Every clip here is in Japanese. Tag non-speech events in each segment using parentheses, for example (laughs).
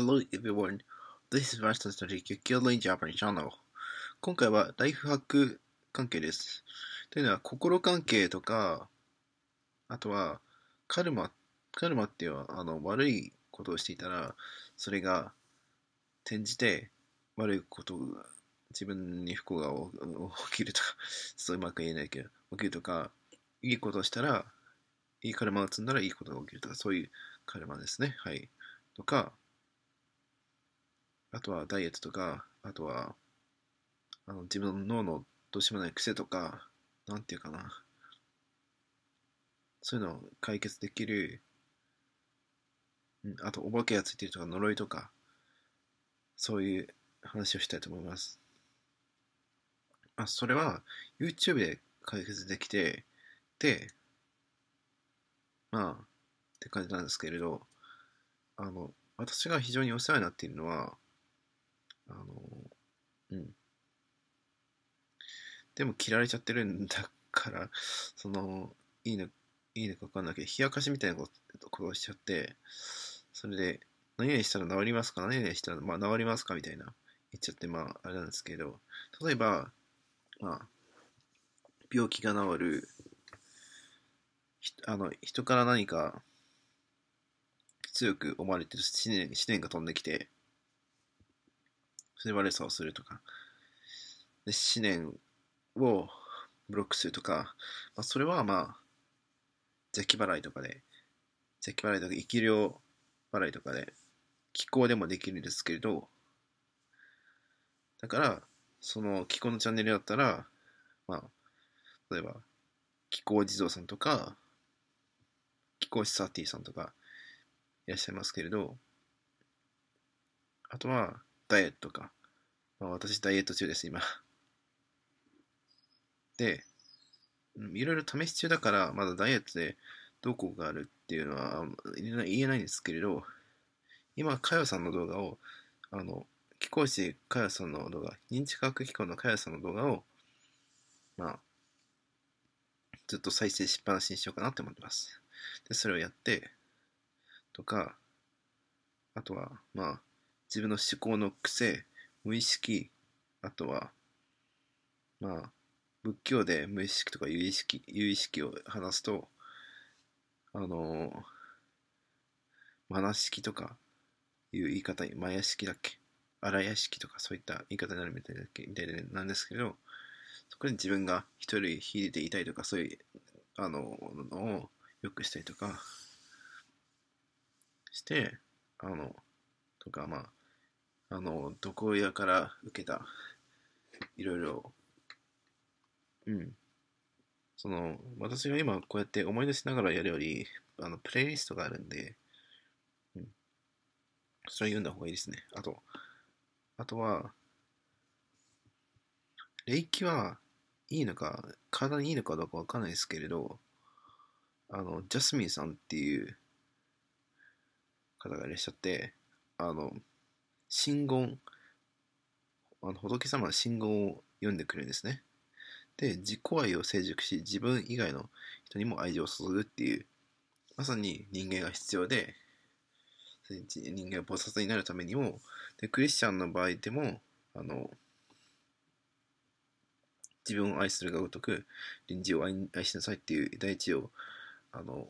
Hello everyone, this is Master Study k y k y o l o n Japan Channel 今回はライフハック関係です。というのは心関係とか、あとはカルマ、カルマっていうのはあの悪いことをしていたら、それが転じて悪いことが自分に不幸が起きるとか、(laughs) そううまく言えないけど、起きるとか、いいことをしたら、いいカルマを積んだらいいことが起きるとか、そういうカルマですね。はい。とか、あとはダイエットとか、あとは、あの、自分の脳のどうしようもない癖とか、なんていうかな。そういうのを解決できる、うん、あと、お化けがついてるとか、呪いとか、そういう話をしたいと思います。あ、それは YouTube で解決できて、で、まあ、って感じなんですけれど、あの、私が非常にお世話になっているのは、あの、うん。でも切られちゃってるんだから、その、いいの、いいのかわかんないけど、冷やかしみたいなことをしちゃって、それで、何々したら治りますか何々したら、まあ、治りますかみたいな言っちゃって、まあ、あれなんですけど、例えば、まあ、病気が治る、あの、人から何か強く思われてる思念が飛んできて、それ悪さをするとか、で思念をブロックするとか、まあ、それはまあ、邪気払いとかで、邪気払いとか、生き量払いとかで、気候でもできるんですけれど、だから、その気候のチャンネルだったら、まあ、例えば、気候地蔵さんとか、気候室サーティーさんとかいらっしゃいますけれど、あとは、ダイエットか。まあ、私ダイエット中です、今。で、いろいろ試し中だから、まだダイエットでどこがあるっていうのは言えないんですけれど、今、かよさんの動画を、あの、気候士かよさんの動画、認知科学機構のかよさんの動画を、まあ、ずっと再生しっぱなしにしようかなって思ってます。で、それをやって、とか、あとは、まあ、自分の思考の癖、無意識、あとは、まあ、仏教で無意識とか有意識、有意識を話すと、あのー、マナ式とかいう言い方、マヤ式だっけ荒屋式とかそういった言い方になるみたいだっけみたいなんですけど、そこに自分が一人秀でていたいとか、そういう、あの、のを良くしたりとか、して、あの、とか、まあ、あの、床親から受けた、いろいろ、うん。その、私が今こうやって思い出しながらやるより、あの、プレイリストがあるんで、うん。それは読んだ方がいいですね。あと、あとは、霊気はいいのか、体にいいのかどうかわかんないですけれど、あの、ジャスミンさんっていう方がいらっしゃって、あの、真言、あの仏様の真言を読んでくれるんですね。で、自己愛を成熟し、自分以外の人にも愛情を注ぐっていう、まさに人間が必要で、人間が菩薩になるためにも、でクリスチャンの場合でも、あの、自分を愛するがごとく、臨時を愛愛しなさいっていう第一を、あの、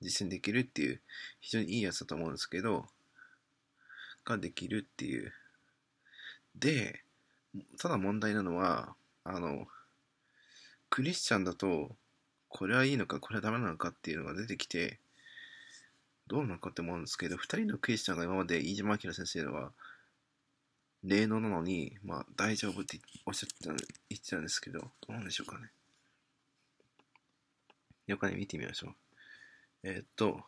実践できるっていう、非常にいいやつだと思うんですけど、ができるっていう。で、ただ問題なのは、あの、クリスチャンだと、これはいいのか、これはダメなのかっていうのが出てきて、どうなのかって思うんですけど、二人のクリスチャンが今まで飯島明先生のは、霊能なのに、まあ大丈夫っておっしゃってた言ってたんですけど、どうなんでしょうかね。よくね、見てみましょう。えー、っと、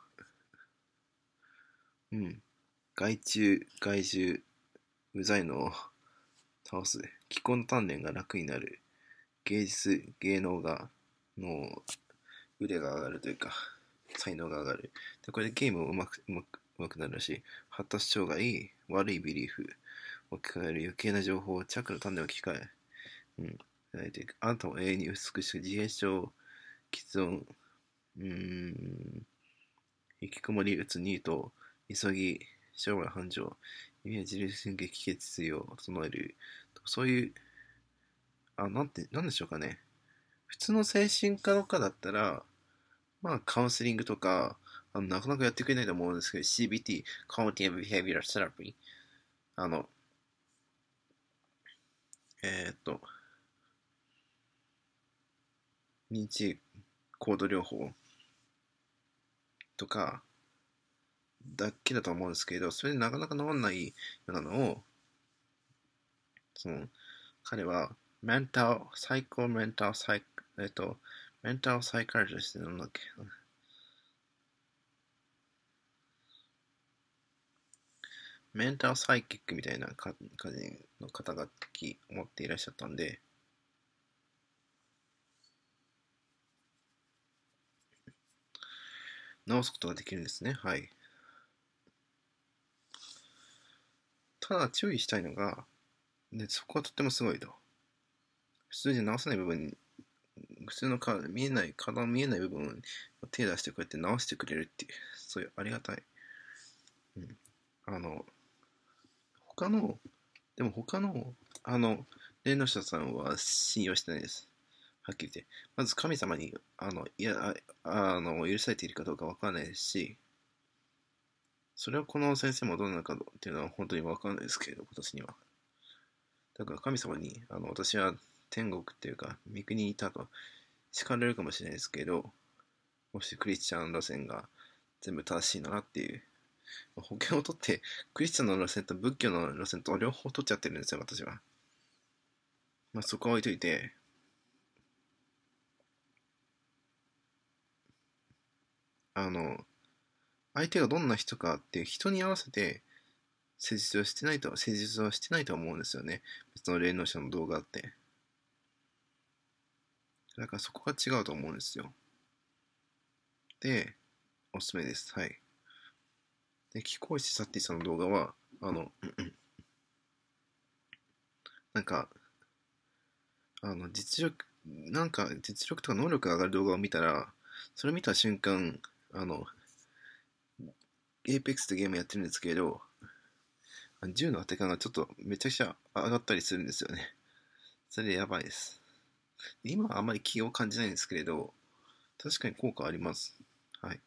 うん。害虫、害獣、無罪のを倒す。気候の鍛錬が楽になる。芸術、芸能が、の腕が上がるというか、才能が上がる。で、これでゲームもうまく、うまく、うまくなるし発達障害、悪いビリーフを置き換える余計な情報をチャクの鍛錬を置き換え。うん。あなたも永遠に美しく、自閉症、喫音、うーん、引きこもり、うつ、ニート、急ぎ、将来繁盛、意味は自律神経、気血水を整える。そういう、あ、なんて、なんでしょうかね。普通の精神科とかだったら、まあ、カウンセリングとか、あのなかなかやってくれないと思うんですけど、CBT、Cognitive Behavioral Therapy。あの、えー、っと、認知行動療法とか、だけだと思うんですけど、それでなかなか治んないようなのを、その、彼は、メンタル、最高メンタルサイ、えっと、メンタルサイカルジェスてなんだっけメンタルサイキックみたいな感じの肩書き持っていらっしゃったんで、直すことができるんですね。はい。ただ注意したいのが、ね、そこはとってもすごいと。普通じゃ直せない部分普通の体、見えない、体の見えない部分に手出してこうやって直してくれるっていう、そういうありがたい。うん。あの、他の、でも他の、あの、霊能者さんは信用してないです。はっきり言って。まず神様に、あの、いや、ああの、許されているかどうかわからないですし、それはこの先生もどうなのかっていうのは本当にわかんないですけど、ど、私には。だから神様に、あの、私は天国っていうか、三国にいたと叱られるかもしれないですけど、もしクリスチャン路線が全部正しいならっていう、保険を取って、クリスチャンの路線と仏教の路線と両方取っちゃってるんですよ、私は。まあ、そこは置いといて、あの、相手がどんな人かって人に合わせて施術はしてないと、施術はしてないと思うんですよね。別の霊能者の動画って。だからそこが違うと思うんですよ。で、おすすめです。はい。で、気候子サッティさんの動画は、あの、うんうん、なんか、あの、実力、なんか実力とか能力が上がる動画を見たら、それ見た瞬間、あの、エイペックスってゲームやってるんですけど、銃の当て感がちょっとめちゃくちゃ上がったりするんですよね。それでやばいです。今はあまり気を感じないんですけれど、確かに効果あります。はい。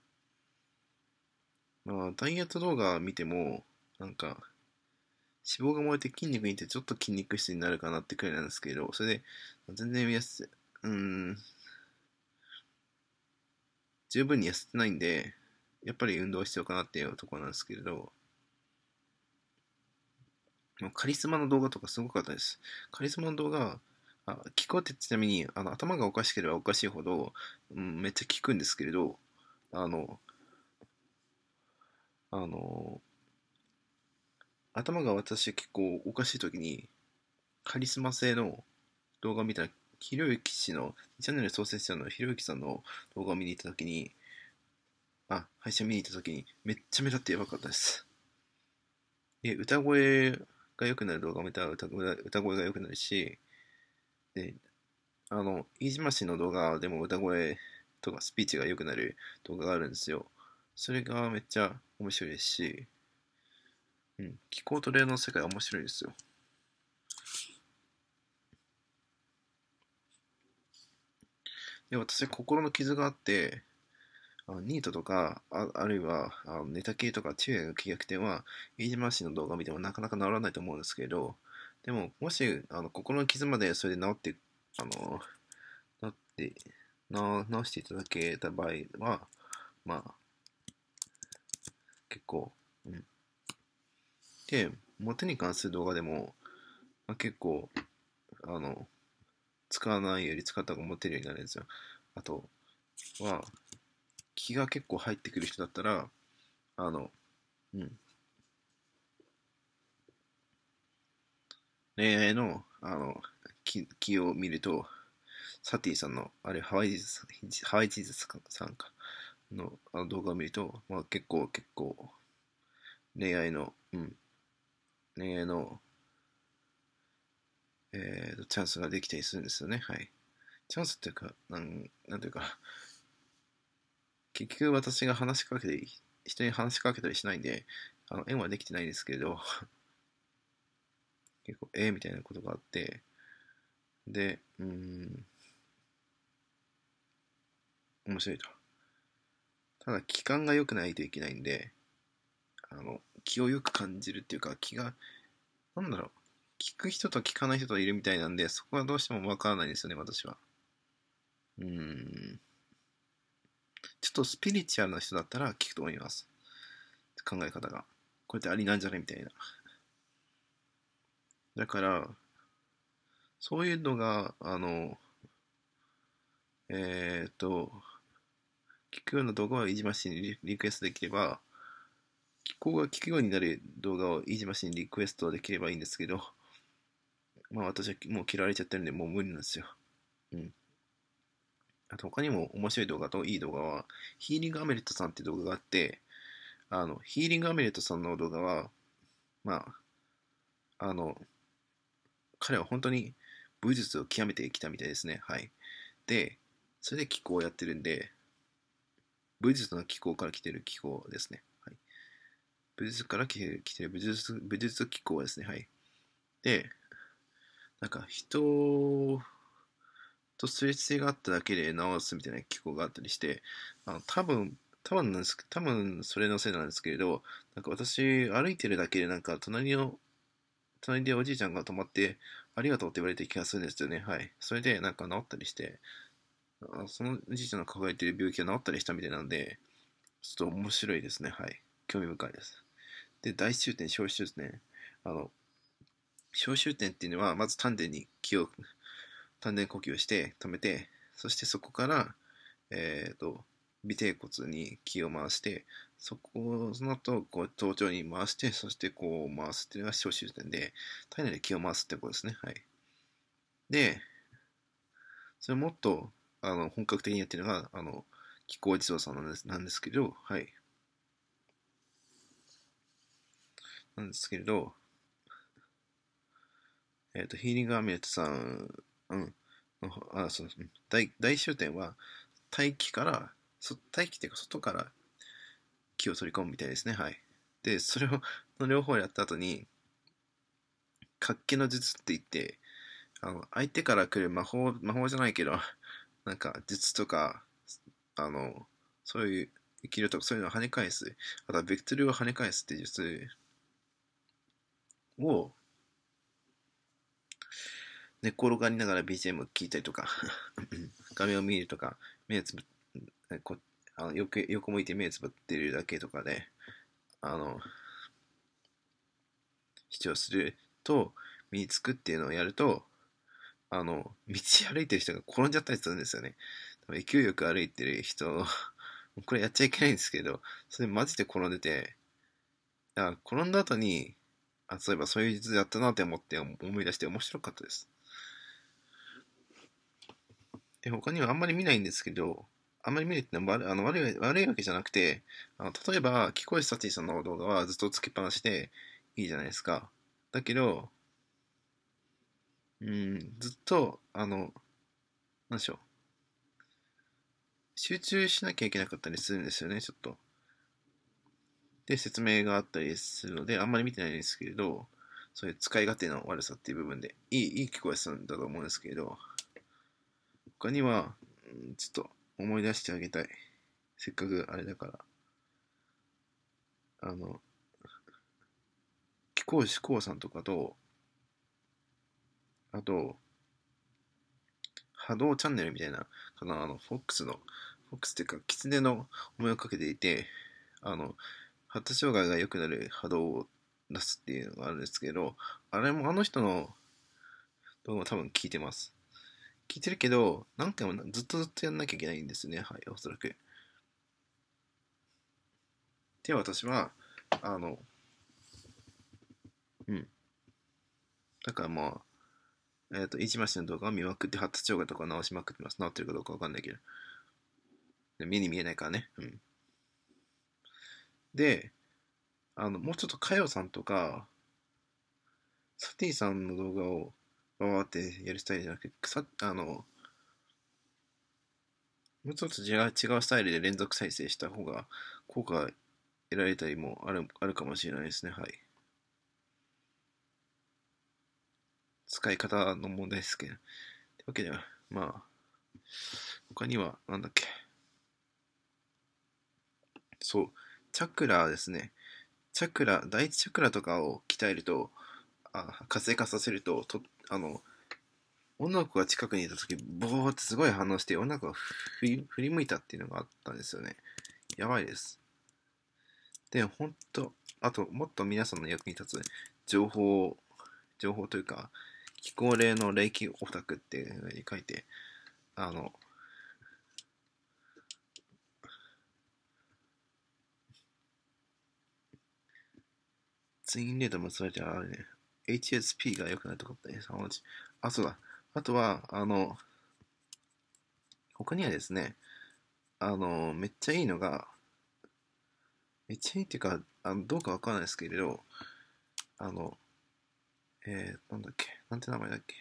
まあ、ダイエット動画見ても、なんか、脂肪が燃えて筋肉にいてちょっと筋肉質になるかなってくらいなんですけど、それで、全然痩せ、うーん、十分に痩せてないんで、やっぱり運動必要かなっていうところなんですけれど、カリスマの動画とかすごかったです。カリスマの動画、あ聞こうってちなみにあの頭がおかしければおかしいほど、うん、めっちゃ聞くんですけれど、あの、あの、頭が私結構おかしい時に、カリスマ性の動画見たら、ひろゆき氏の、チャンネル創設者のひろゆきさんの動画を見に行った時に、あ、配信見に行った時に、めっちゃ目立ってやばかったです。で、歌声が良くなる動画を見たら歌歌声が良くなるし、で、あの、飯島氏の動画でも歌声とかスピーチが良くなる動画があるんですよ。それがめっちゃ面白いですし、うん、気候トレの世界面白いですよ。で、私、心の傷があって、ニートとか、ああるいはあのネタ系とか昼夜の契約点は、飯島氏の動画を見てもなかなか治らないと思うんですけど、でも、もし、あの心の傷までそれで治って、あの、治って、治していただけた場合は、まあ、結構、うん。で、モテに関する動画でも、まあ、結構、あの、使わないより使った方がモテるようになるんですよ。あとは、気が結構入ってくる人だったら、あの、うん。恋愛の、あの、気気を見ると、サティさんの、あれ、ハワイジーズ、ハワイジーズさんか、のあの動画を見ると、まあ結構、結構、恋愛の、うん、恋愛の、えー、と、チャンスができたりするんですよね。はい。チャンスっていうか、なん、なんていうか、結局私が話しかけて、人に話しかけたりしないんで、あの、縁はできてないんですけれど、(laughs) 結構、ええー、みたいなことがあって、で、うん、面白いと。ただ、気感が良くないといけないんで、あの、気をよく感じるっていうか、気が、なんだろう、聞く人と聞かない人といるみたいなんで、そこはどうしてもわからないんですよね、私は。うーん。ちょっとスピリチュアルな人だったら聞くと思います。考え方が。これってありなんじゃないみたいな。だから、そういうのが、あの、えー、っと、聞くような動画を飯島氏にリクエストできれば、気候が聞くようになる動画を飯島氏にリクエストできればいいんですけど、まあ私はもう嫌われちゃってるんで、もう無理なんですよ。うん。あと他にも面白い動画といい動画は、ヒーリングアメリットさんって動画があって、あの、ヒーリングアメリットさんの動画は、まあ、あの、彼は本当に武術を極めてきたみたいですね。はい。で、それで気候をやってるんで、武術の気候から来てる気候ですね。はい。武術から来てる、来てる武術、武術気候ですね。はい。で、なんか人とすれ違っただけで直すみたいな機構があったりして、あの多分、多分なんです多分それのせいなんですけれど、なんか私歩いてるだけでなんか隣の、隣でおじいちゃんが止まって、ありがとうって言われて気がするんですよね。はい。それでなんか治ったりして、そのおじいちゃんの抱えてる病気が治ったりしたみたいなんで、ちょっと面白いですね。はい。興味深いです。で、大終点、小終点。あの、小終点っていうのは、まず丹田に気を丹田呼吸して止めて、そしてそこから、えっ、ー、と、尾てい骨に気を回して、そこ、その後、こう、頭頂に回して、そしてこう回すっていうのが小終点で、体内で気を回すってことですね。はい。で、それもっと、あの、本格的にやってるのが、あの、気候地蔵さんなんですなんですけど、はい。なんですけれど、えっ、ー、と、ヒーリングアミュレットさんうん。あ、そう、大大終点は、大気から、そ大気っていうか外から気を取り込むみたいですね。はい。で、それを、の両方やった後に、活気の術って言って、あの、相手から来る魔法、魔法じゃないけど、なんか術とか、あの、そういう生きるとかそういうのを跳ね返す、あとはベクトルを跳ね返すっていう術を、寝転がりながら BGM 聞いたりとか (laughs) 画面を見るとか、目をつぶ、こあの横横向いて目をつぶってるだけとかで、あの、視聴すると、身につくっていうのをやると、あの、道歩いてる人が転んじゃったりするんですよね。勢いよく歩いてる人、(laughs) これやっちゃいけないんですけど、それマジで転んでて、転んだ後に、あ、そういえばそういう術やったなって思って思い出して面白かったです。で、他にはあんまり見ないんですけど、あんまり見るってのは悪あの悪い悪いわけじゃなくて、あの例えば、聞こえさんの動画はずっとつけっぱなしでいいじゃないですか。だけど、うん、ずっと、あの、なんでしょう。集中しなきゃいけなかったりするんですよね、ちょっと。で、説明があったりするので、あんまり見てないんですけれど、そういう使い勝手の悪さっていう部分で、いい、いいえすさんだと思うんですけれど、他には、ちょっと思い出してあげたい。せっかくあれだから。あの、貴公子公さんとかと、あと、波動チャンネルみたいな、かな、あの、フォックスの、フォックスっていうか、狐の思いをかけていて、あの、発達障害が良くなる波動を出すっていうのがあるんですけど、あれもあの人の動画多分聞いてます。聞いてるけど、何回もずっとずっとやんなきゃいけないんですね。はい、おそらく。で、私は、あの、うん。だからまあ、えっ、ー、と、一橋の動画を見まくって、発達障害とか直しまくってます。直ってるかどうかわかんないけど。目に見えないからね。うん。で、あの、もうちょっとかよさんとか、サティさんの動画をわーってやるスタイルじゃなくて、さあの、もうちょっと違うスタイルで連続再生した方が効果得られたりもあるあるかもしれないですね。はい。使い方の問題ですけど。いうわけでは、まあ、他には、なんだっけ。そう、チャクラですね。チャクラ、第一チャクラとかを鍛えると、あ活性化させると、とあの、女の子が近くにいた時、ボーってすごい反応して、女の子が振り振り向いたっていうのがあったんですよね。やばいです。で、ほんと、あと、もっと皆さんの役に立つ情報、情報というか、気候例の霊気オタクっていうふうに書いて、あの、ツインレートもそれゃあるね、HSP が良くないとかって、そのうち。あ、そうだ。あとは、あの、他にはですね、あの、めっちゃいいのが、めっちゃいいっていうか、あのどうかわからないですけれど、あの、えー、なんだっけ、なんて名前だっけ、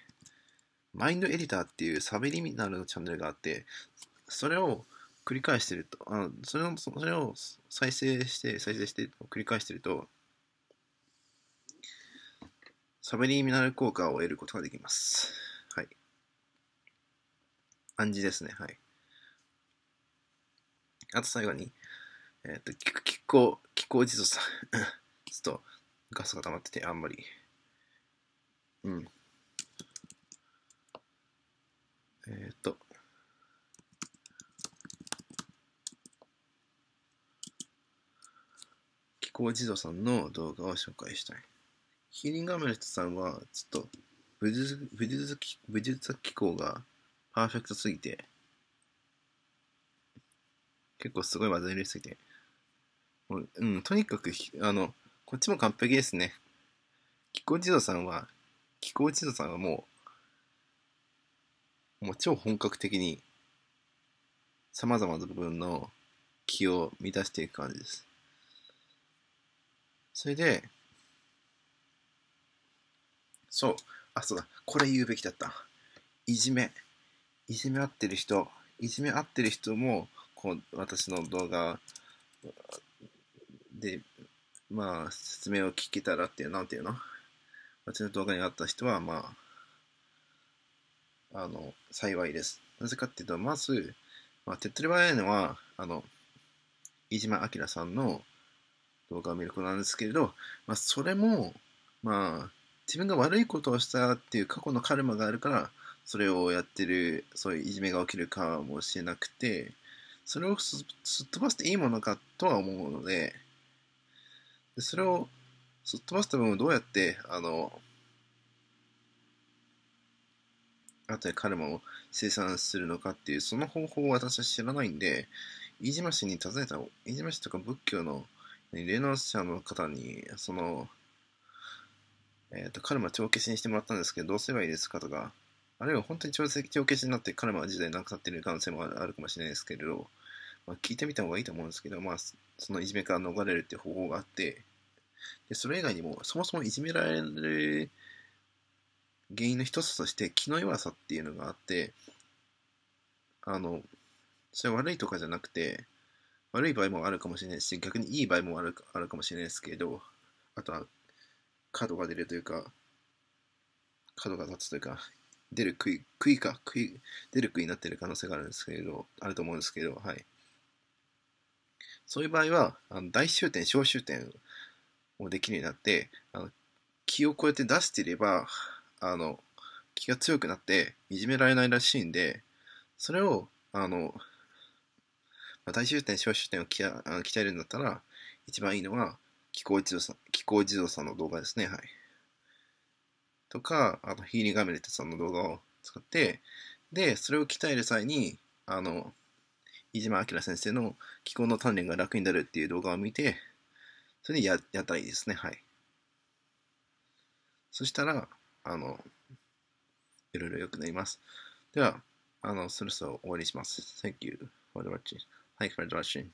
マインドエディターっていうサビリミナルのチャンネルがあって、それを繰り返してると、あのそれをそれを再生して、再生して繰り返してると、サブリミナル効果を得ることができます。はい。暗示ですね。はい。あと最後に、えっ、ー、と、気候、気候実装さ、(coughs) ちょっとガスが溜まってて、あんまり。うん。えっ、ー、と、気候地図さんの動画を紹介したい。ヒーリングアメレットさんは、ちょっと武術、武術、武術機構がパーフェクトすぎて、結構すごい技入れすぎて、もううん、とにかく、あの、こっちも完璧ですね。気候地蔵さんは、気候地蔵さんはもう、もう超本格的に、様々な部分の気を満たしていく感じです。それで、そう。あ、そうだ。これ言うべきだった。いじめ。いじめ合ってる人。いじめ合ってる人も、こう、私の動画で、まあ、説明を聞けたらっていう、なんていうの私の動画にあった人は、まあ、あの、幸いです。なぜかっていうと、まず、まあ、手っ取り早いのは、あの、飯島明さんの動画を見ることなんですけれど、まあ、それも、まあ、自分が悪いことをしたっていう過去のカルマがあるからそれをやってるそういういじめが起きるかもしれなくてそれをすっ飛ばしていいものかとは思うのででそれをすっ飛ばすためにどうやってあの後でカルマを生産するのかっていうその方法を私は知らないんで飯島氏に尋ねた飯島氏とか仏教の霊能者の方にそのえっ、ー、と、カルマ帳消しにしてもらったんですけど、どうすればいいですかとか、あるいは本当に帳消しになってカルマ自体なくなっている可能性もあるかもしれないですけれど、まあ、聞いてみた方がいいと思うんですけど、まあ、そのいじめから逃れるっていう方法があって、でそれ以外にも、そもそもいじめられる原因の一つとして、気の弱さっていうのがあって、あの、それ悪いとかじゃなくて、悪い場合もあるかもしれないし、逆にいい場合もあるあるかもしれないですけど、あとは角が出るというか、角が立つというか、出る杭、杭か、杭、出る杭になってる可能性があるんですけれど、あると思うんですけど、はい。そういう場合は、あの大終点、小終点をできるようになって、あの気をこうやって出していれば、あの、気が強くなっていじめられないらしいんで、それを、あの、まあ、大終点、小終点を鍛えるんだったら、一番いいのは、気候一度さん、気候一度さんの動画ですね。はい。とか、あと、ヒーリーガメレットさんの動画を使って、で、それを鍛える際に、あの、飯島明先生の気候の鍛錬が楽になるっていう動画を見て、それでややったらいいですね。はい。そしたら、あの、いろいろ良くなります。では、あの、そろそろ終わりします。Thank you for watching. Thanks for watching.